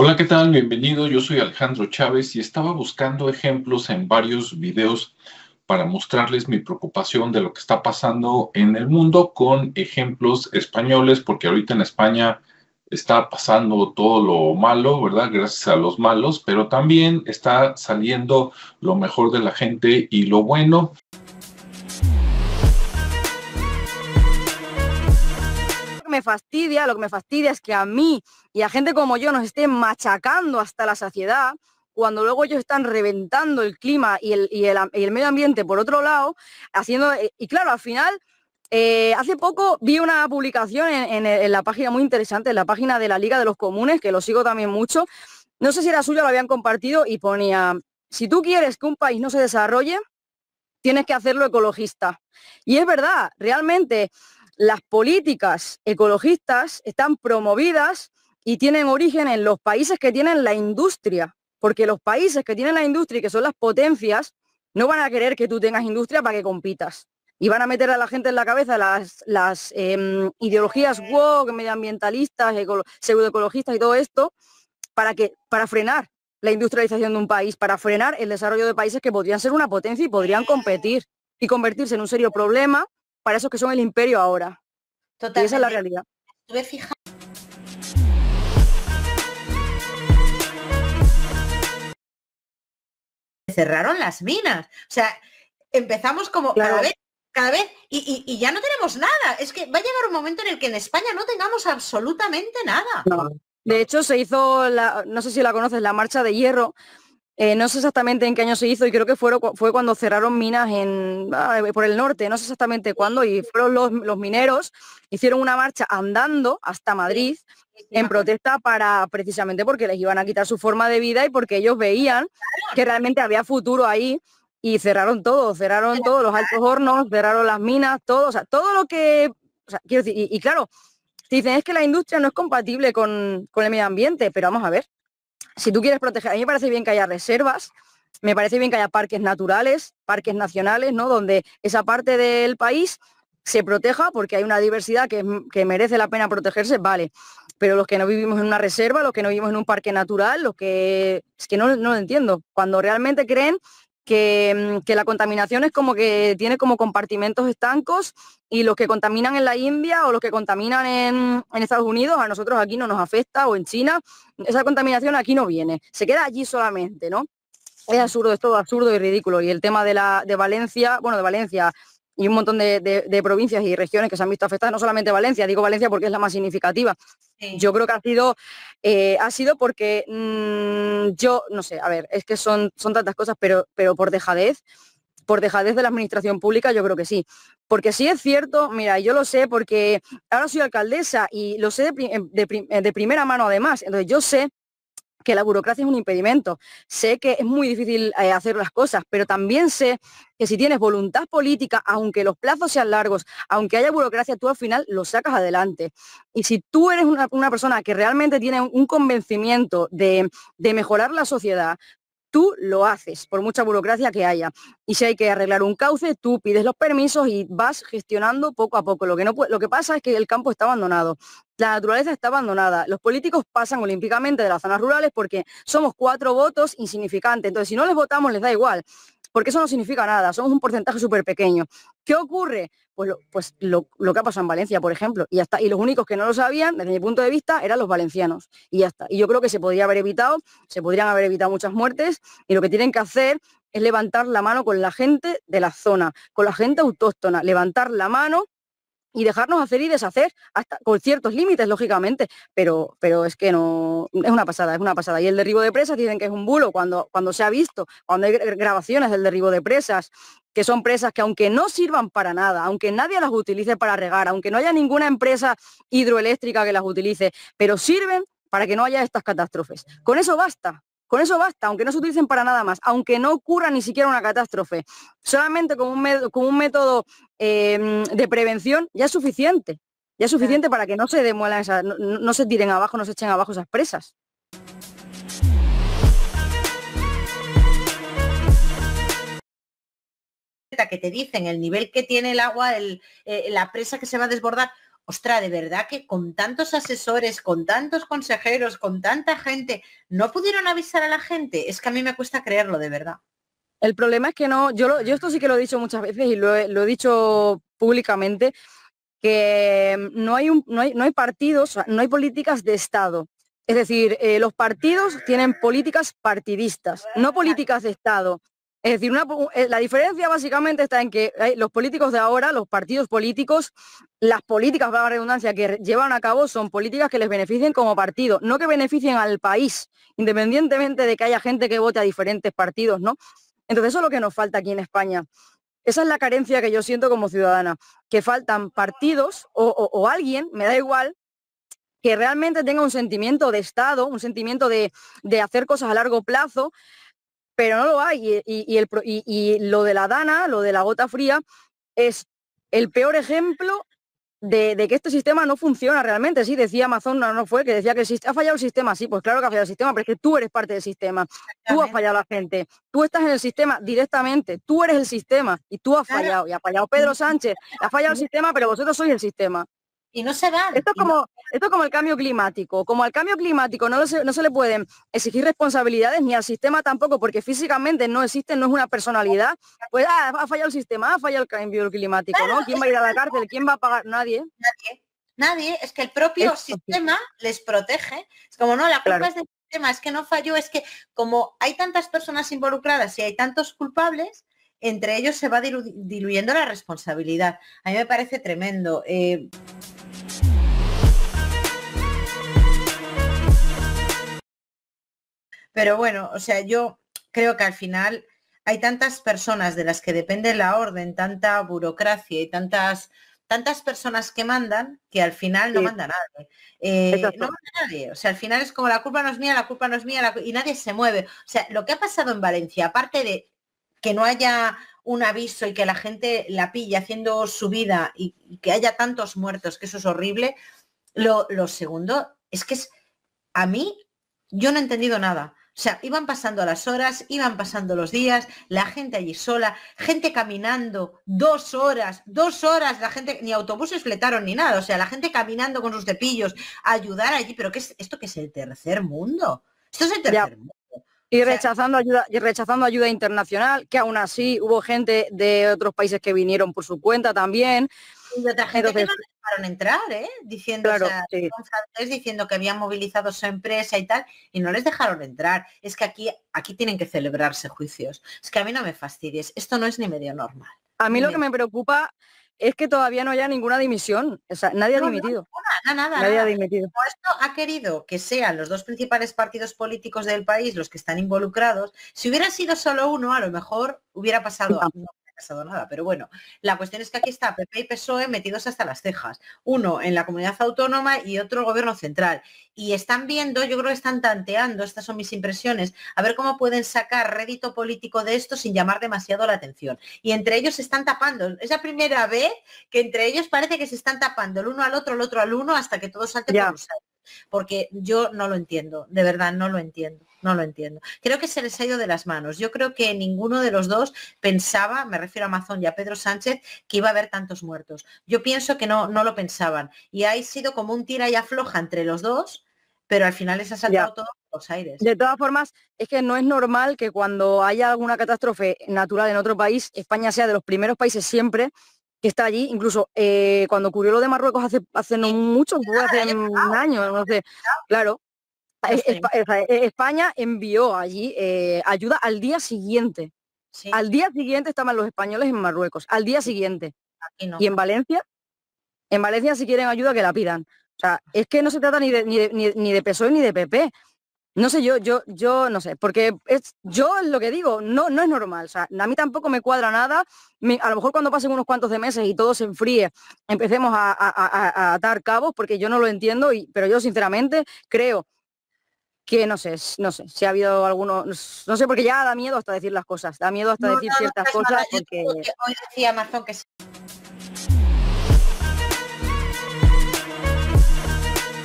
Hola, ¿qué tal? Bienvenido. Yo soy Alejandro Chávez y estaba buscando ejemplos en varios videos para mostrarles mi preocupación de lo que está pasando en el mundo con ejemplos españoles, porque ahorita en España está pasando todo lo malo, ¿verdad? Gracias a los malos, pero también está saliendo lo mejor de la gente y lo bueno. fastidia, lo que me fastidia es que a mí y a gente como yo nos estén machacando hasta la saciedad, cuando luego ellos están reventando el clima y el, y el, medio ambiente por otro lado, haciendo, eh, y claro, al final... Eh, hace poco vi una publicación en, la página muy interesante, en la página de la Liga de los Comunes, que lo sigo también mucho. No sé si era suya, lo habían compartido y ponía, si tú quieres que un país no se desarrolle, tienes que hacerlo ecologista. Y es verdad, realmente las políticas ecologistas están promovidas y tienen origen en los países que tienen la industria, porque los países que tienen la industria y que son las potencias, no van a querer que tú tengas industria para que compitas. Y van a meter a la gente en la cabeza las, em, ideologías woke, medioambientalistas, pseudoecologistas y todo esto, para, que, para frenar la industrialización de un país, para frenar el desarrollo de países que podrían ser una potencia y podrían competir y convertirse en un serio problema para esos que son el imperio ahora. total esa es la realidad. Se Cerraron las minas. O sea, empezamos como cada vez, cada vez, y, ya no tenemos nada. Es que va a llegar un momento en el que en España no tengamos absolutamente nada. De hecho, se hizo, no sé si la conoces, la marcha de hierro, eh, no sé exactamente en qué año se hizo y creo que fue, fue cuando cerraron minas en, ah, eh, por el norte, no sé exactamente cuándo, y fueron los, mineros, hicieron una marcha andando hasta Madrid en protesta para precisamente porque les iban a quitar su forma de vida y porque ellos veían que realmente había futuro ahí y cerraron todo, cerraron todos los altos hornos, cerraron las minas, todo, o sea, todo lo que, quiero decir, y, claro, dicen es que la industria no es compatible con, con, el medio ambiente, pero vamos a ver, si tú quieres proteger, a mí me parece bien que haya reservas, me parece bien que haya parques naturales, parques nacionales, ¿no? Donde esa parte del país se proteja porque hay una diversidad que, merece la pena protegerse, vale. Pero los que no vivimos en una reserva, los que no vivimos en un parque natural, los que... Es que no, no lo entiendo. Cuando realmente creen Mm, que, la contaminación es como que tiene como compartimentos estancos y los que contaminan en la India o los que contaminan en, Estados Unidos, a nosotros aquí no nos afecta o en China, esa contaminación aquí no viene, se queda allí solamente, ¿no? Es absurdo, es todo absurdo y ridículo. Y el tema de, la, de Valencia, bueno, de Valencia, y un montón de, provincias y regiones que se han visto afectadas, no solamente Valencia, digo Valencia porque es la más significativa. Yo creo que ha sido, eh, ha sido porque mm, yo, no sé, a ver, es que son, son tantas cosas, pero, pero por dejadez, por dejadez de la administración pública, yo creo que sí. Porque sí es cierto, mira, yo lo sé porque ahora soy alcaldesa y lo sé de eh, eh, primera mano además, entonces yo sé que la burocracia es un impedimento. Sé que es muy difícil eh, hacer las cosas, pero también sé que si tienes voluntad política, aunque los plazos sean largos, aunque haya burocracia, tú al final lo sacas adelante. Y si tú eres una, persona que realmente tiene un convencimiento de, mejorar la sociedad, tú lo haces, por mucha burocracia que haya. Y si hay que arreglar un cauce, tú pides los permisos y vas gestionando poco a poco. Lo que, no, lo que pasa es que el campo está abandonado la naturaleza está abandonada. Los políticos pasan olímpicamente de las zonas rurales porque somos cuatro votos insignificantes. Entonces, si no les votamos, les da igual, porque eso no significa nada, somos un porcentaje súper pequeño. ¿Qué ocurre? Pues, lo, pues que ha pasado en Valencia, por ejemplo, y Y los únicos que no lo sabían, desde mi punto de vista, eran los valencianos, y ya Y yo creo que se podría haber evitado, se podrían haber evitado muchas muertes, y lo que tienen que hacer es levantar la mano con la gente de la zona, con la gente autóctona, levantar la mano y dejarnos hacer y deshacer, hasta con ciertos límites, lógicamente, pero, pero es que no, es una pasada, es una pasada. Y el derribo de presas dicen que es un bulo cuando, cuando se ha visto, cuando hay grabaciones del derribo de presas, que son presas que aunque no sirvan para nada, aunque nadie las utilice para regar, aunque no haya ninguna empresa hidroeléctrica que las utilice, pero sirven para que no haya estas catástrofes. Con eso basta, con eso basta, aunque no se utilicen para nada más, aunque no ocurra ni siquiera una catástrofe, solamente como un, método em, de prevención ya es suficiente, ya es suficiente para que no se demuelan no, se tiren abajo, no se echen abajo esas presas. que te dicen el nivel que tiene el agua, eh, la presa que se va a desbordar, ¡Ostras! de verdad que con tantos asesores, con tantos consejeros, con tanta gente, ¿no pudieron avisar a la gente? Es que a mí me cuesta creerlo, de verdad. El problema es que no, yo, yo esto sí que lo he dicho muchas veces y lo he, dicho públicamente, que no hay, un, no, hay, partidos, no hay políticas de Estado. Es decir, eh, los partidos tienen políticas partidistas, no políticas de Estado. Es decir, eh, la diferencia básicamente está en que eh, los políticos de ahora, los partidos políticos, las políticas, para redundancia, que llevan a cabo son políticas que les beneficien como partido, no que beneficien al país, independientemente de que haya gente que vote a diferentes partidos, ¿no? Entonces eso es lo que nos falta aquí en España. Esa es la carencia que yo siento como ciudadana, que faltan partidos o, alguien, me da igual, que realmente tenga un sentimiento de Estado, un sentimiento de, de hacer cosas a largo plazo, pero no lo hay. Y, lo de la dana, lo de la gota fría, es el peor ejemplo de, que este sistema no funciona realmente. Sí, decía Amazon, no, fue, que decía que ha fallado el sistema. Sí, pues claro que ha fallado el sistema, pero es que tú eres parte del sistema. Tú has fallado a la gente. Tú estás en el sistema directamente. Tú eres el sistema y tú has fallado. Y ha fallado Pedro Sánchez. Ha fallado el sistema, pero vosotros sois el sistema y no se da Esto como, esto como el cambio climático. Como al cambio climático no, se, no se le pueden exigir responsabilidades ni al sistema tampoco, porque físicamente no existe, no es una personalidad. Pues ah, ha fallado el sistema, ha fallado el cambio climático, ¿no? ¿Quién va a ir a la cárcel? ¿Quién va a pagar? Nadie. Nadie. Nadie, es que el propio sistema les protege. Es como, no, la culpa es del sistema, es que no falló, es que como hay tantas personas involucradas y hay tantos culpables, entre ellos se va diluyendo la responsabilidad. A mí me parece tremendo. Eh... Pero bueno, o sea, yo creo que al final hay tantas personas de las que depende la orden, tanta burocracia y tantas tantas personas que mandan que al final no manda nadie. Eh, no manda nadie. O sea, al final es como la culpa no es mía, la culpa no es mía y nadie se mueve. O sea, lo que ha pasado en Valencia, aparte de que no haya un aviso y que la gente la pilla haciendo su vida y, que haya tantos muertos, que eso es horrible, lo, lo segundo es que es, a mí yo no he entendido nada. O sea, iban pasando las horas, iban pasando los días, la gente allí sola, gente caminando, dos horas, dos horas, la gente, ni autobuses fletaron ni nada, o sea, la gente caminando con sus cepillos a ayudar allí, pero ¿qué es esto que es el tercer mundo? Esto es el tercer mundo. Y rechazando, ayuda, y rechazando ayuda internacional, que aún así hubo gente de otros países que vinieron por su cuenta también otra gente que no dejaron entrar, ¿eh? Diciendo, diciendo que habían movilizado su empresa y tal, y no les dejaron entrar. Es que aquí, aquí tienen que celebrarse juicios. Es que a mí no me fastidies. Esto no es ni medio normal. A mí lo que me preocupa es que todavía no haya ninguna dimisión. nadie ha dimitido. nada, nada, nadie ha dimitido. Por esto ha querido que sean los dos principales partidos políticos del país los que están involucrados. Si hubiera sido solo uno, a lo mejor hubiera pasado nada. Pero bueno, la cuestión es que aquí está PP y PSOE metidos hasta las cejas. Uno en la comunidad autónoma y otro el gobierno central. Y están viendo, yo creo que están tanteando, estas son mis impresiones, a ver cómo pueden sacar rédito político de esto sin llamar demasiado la atención. Y entre ellos se están tapando. Es la primera vez que entre ellos parece que se están tapando el uno al otro, el otro al uno, hasta que todos salte por Porque yo no lo entiendo, de verdad no lo entiendo. No lo entiendo. Creo que se les ha ido de las manos. Yo creo que ninguno de los dos pensaba, me refiero a Amazon y a Pedro Sánchez, que iba a haber tantos muertos. Yo pienso que no, no lo pensaban. Y ha sido como un tira y afloja entre los dos, pero al final les ha salido todos todo los aires. De todas formas, es que no es normal que cuando haya alguna catástrofe natural en otro país, España sea de los primeros países siempre que está allí, incluso eh, cuando ocurrió lo de Marruecos hace, hace no mucho, hace un año, no sé, claro, eh, eh, eh, España envió allí ayuda al día siguiente. Al día siguiente estaban los españoles en Marruecos, al día siguiente. Y en Valencia, en Valencia si quieren ayuda que la pidan. O sea, es que no se trata ni de, ni ni de PSOE ni de PP. No sé, yo, yo, yo no sé, porque es, yo es lo que digo, no, no es normal. a mí tampoco me cuadra nada. a lo mejor cuando pasen unos cuantos de meses y todo se enfríe, empecemos a, a, a atar cabos, porque yo no lo entiendo, y, pero yo sinceramente creo que no sé, no sé, si ha habido alguno, no sé, porque ya da miedo hasta decir las cosas, da miedo hasta decir ciertas cosas porque... Hoy decía Amazon que sí.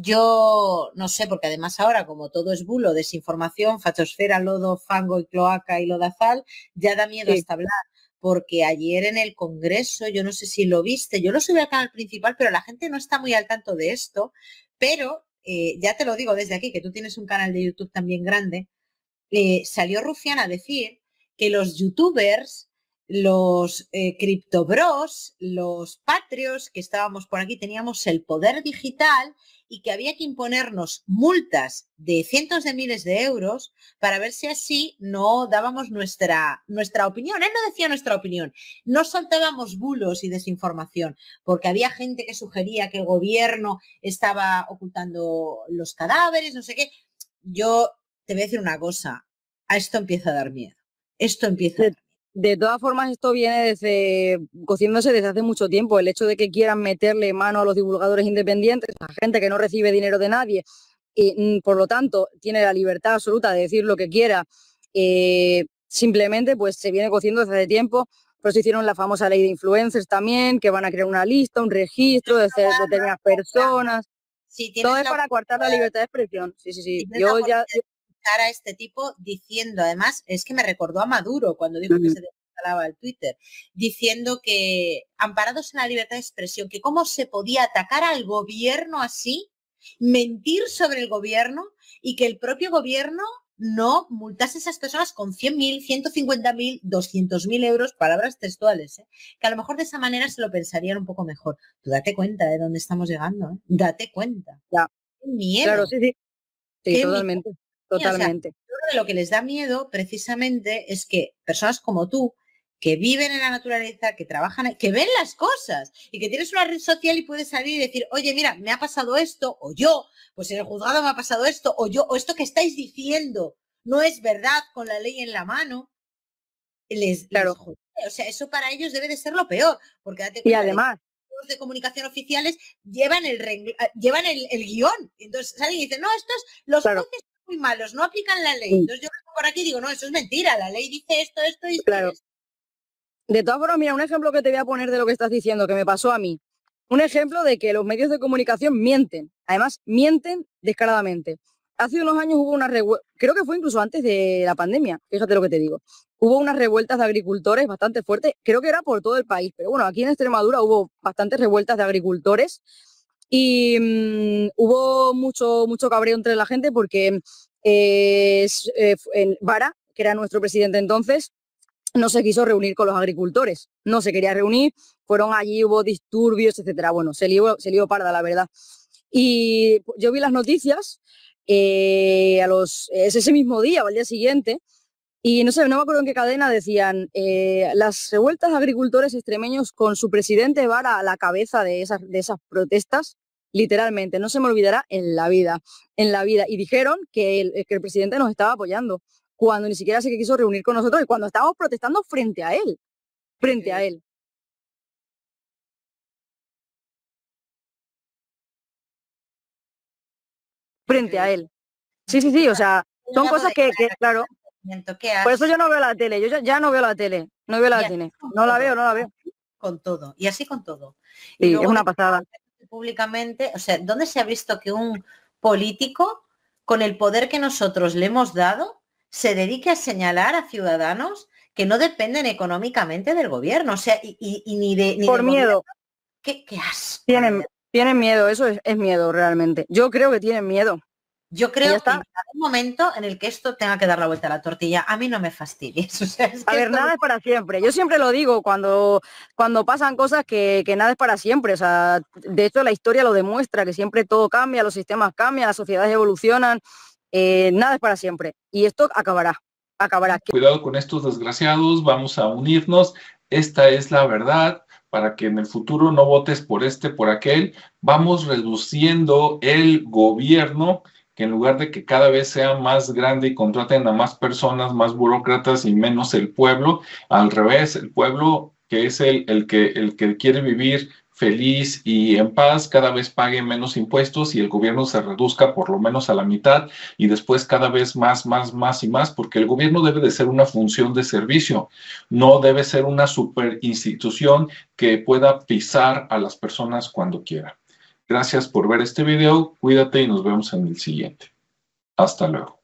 Yo no sé, porque además ahora, como todo es bulo, desinformación, fachosfera, lodo, fango y cloaca y lodazal, ya da miedo hasta hablar. Porque ayer en el Congreso, yo no sé si lo viste, yo lo subí al canal principal, pero la gente no está muy al tanto de esto, pero eh, ya te lo digo desde aquí, que tú tienes un canal de YouTube también grande, eh, salió Rufián a decir que los youtubers los eh, criptobros, los patrios que estábamos por aquí, teníamos el poder digital y que había que imponernos multas de cientos de miles de euros para ver si así no dábamos nuestra, nuestra opinión. Él no decía nuestra opinión, no soltábamos bulos y desinformación, porque había gente que sugería que el gobierno estaba ocultando los cadáveres, no sé qué. Yo te voy a decir una cosa, a esto empieza a dar miedo. Esto empieza a de todas formas, esto viene desde cociéndose desde hace mucho tiempo. El hecho de que quieran meterle mano a los divulgadores independientes, a gente que no recibe dinero de nadie y mm, por lo tanto tiene la libertad absoluta de decir lo que quiera, eh, simplemente pues se viene cociendo desde hace tiempo. pues se hicieron la famosa ley de influencers también, que van a crear una lista, un registro de determinadas personas. Todo es para coartar la libertad de expresión. Sí, sí, sí. Yo ya a este tipo diciendo, además, es que me recordó a Maduro cuando dijo que se desinstalaba el Twitter, diciendo que amparados en la libertad de expresión, que cómo se podía atacar al gobierno así, mentir sobre el gobierno y que el propio gobierno no multase a esas personas con 100.000, 150.000, 200.000 euros, palabras textuales, ¿eh? que a lo mejor de esa manera se lo pensarían un poco mejor. Tú date cuenta de ¿eh? dónde estamos llegando, ¿eh? date cuenta. Claro, totalmente. Totalmente. lo que les da miedo precisamente es que personas como tú, que viven en la naturaleza, que trabajan, que ven las cosas y que tienes una red social y puedes salir y decir, oye, mira, me ha pasado esto, o yo, pues en el juzgado me ha pasado esto, o yo, o esto que estáis diciendo no es verdad con la ley en la mano, les, claro. o sea, eso para ellos debe de ser lo peor, porque date y además los de comunicación oficiales llevan el ah, llevan el, guión. Entonces salen y dicen, no, estos los muy malos, no aplican la ley. Entonces yo por aquí digo, no, eso es mentira, la ley dice esto, esto y claro. De todas formas, mira, un ejemplo que te voy a poner de lo que estás diciendo, que me pasó a mí. Un ejemplo de que los medios de comunicación mienten. Además, mienten descaradamente. Hace unos años hubo una revuelta, creo que fue incluso antes de la pandemia, fíjate lo que te digo. Hubo unas revueltas de agricultores bastante fuertes, creo que era por todo el país, pero bueno, aquí en Extremadura hubo bastantes revueltas de agricultores y mm, hubo mucho, cabreo entre la gente porque eh, eh, Vara, que era nuestro presidente entonces, no se quiso reunir con los agricultores, no se quería reunir, fueron allí, hubo disturbios, etcétera. Bueno, se lió, se parda, la verdad. Y pues, yo vi las noticias eh, es ese mismo día o al día siguiente, y no sé, no me acuerdo en qué cadena decían, eh, las revueltas de agricultores extremeños con su presidente Vara a la cabeza de esas, de esas protestas, literalmente, no se me olvidará en la vida, en la vida. Y dijeron que el, que el presidente nos estaba apoyando, cuando ni siquiera se quiso reunir con nosotros y cuando estábamos protestando frente a él, frente a él. Frente a él. Sí, sí, sí, o sea, son cosas que claro, que Por eso yo no veo la tele, yo ya, no veo la tele, no veo la tele, no la veo, no la veo. Con todo, y así con todo. y es una pasada. Públicamente, o sea, ¿dónde se ha visto que un político, con el poder que nosotros le hemos dado, se dedique a señalar a ciudadanos que no dependen económicamente del gobierno? O sea, y, ni de... Por miedo. Tienen, tienen miedo, eso es miedo realmente. Yo creo que tienen miedo. Yo creo que en un momento en el que esto tenga que dar la vuelta a la tortilla, a mí no me fastidies. a ver, nada es para siempre. Yo siempre lo digo cuando, cuando pasan cosas que, nada es para siempre. O sea, de hecho la historia lo demuestra, que siempre todo cambia, los sistemas cambian, las sociedades evolucionan, eh, nada es para siempre. Y esto acabará, acabará. Cuidado con estos desgraciados, vamos a unirnos. Esta es la verdad, para que en el futuro no votes por este, por aquel. Vamos reduciendo el gobierno que en lugar de que cada vez sea más grande y contraten a más personas, más burócratas y menos el pueblo, al revés, el pueblo que es el, que, el que quiere vivir feliz y en paz, cada vez pague menos impuestos y el gobierno se reduzca por lo menos a la mitad y después cada vez más, más, más y más, porque el gobierno debe de ser una función de servicio, no debe ser una super institución que pueda pisar a las personas cuando quiera. Gracias por ver este video, cuídate y nos vemos en el siguiente. Hasta luego.